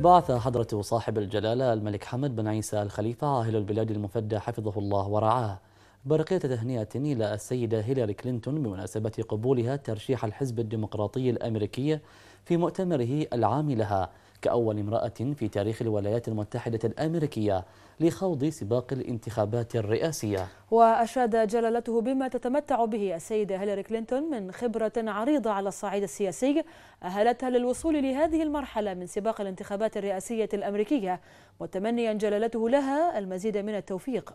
بعث حضرة صاحب الجلالة الملك حمد بن عيسى الخليفة عاهل البلاد المفدى حفظه الله ورعاه برقية تهنئة إلى السيدة هيلاري كلينتون بمناسبة قبولها ترشيح الحزب الديمقراطي الأمريكي في مؤتمره العام لها كأول امرأة في تاريخ الولايات المتحدة الأمريكية لخوض سباق الانتخابات الرئاسية وأشاد جلالته بما تتمتع به السيدة هيلاري كلينتون من خبرة عريضة على الصعيد السياسي أهلتها للوصول لهذه المرحلة من سباق الانتخابات الرئاسية الأمريكية متمنيا جلالته لها المزيد من التوفيق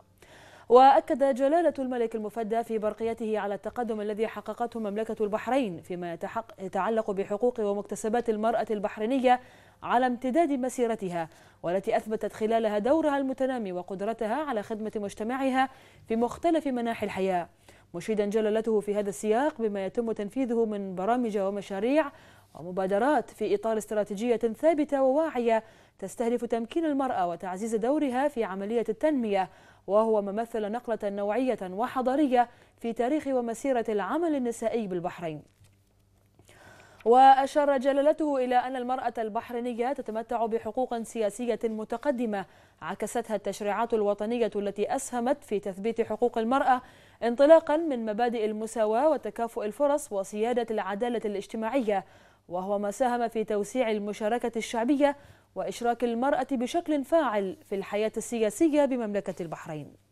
وأكد جلالة الملك المفدى في برقيته على التقدم الذي حققته مملكة البحرين فيما يتعلق بحقوق ومكتسبات المرأة البحرينية على امتداد مسيرتها والتي أثبتت خلالها دورها المتنامي وقدرتها على خدمة مجتمعها في مختلف مناحي الحياة مشيدا جلالته في هذا السياق بما يتم تنفيذه من برامج ومشاريع ومبادرات في إطار استراتيجية ثابتة وواعية تستهدف تمكين المرأة وتعزيز دورها في عملية التنمية وهو ما مثل نقلة نوعية وحضارية في تاريخ ومسيرة العمل النسائي بالبحرين وأشار جلالته إلى أن المرأة البحرينية تتمتع بحقوق سياسية متقدمة عكستها التشريعات الوطنية التي أسهمت في تثبيت حقوق المرأة انطلاقا من مبادئ المساواة وتكافؤ الفرص وسيادة العدالة الاجتماعية وهو ما ساهم في توسيع المشاركة الشعبية وإشراك المرأة بشكل فاعل في الحياة السياسية بمملكة البحرين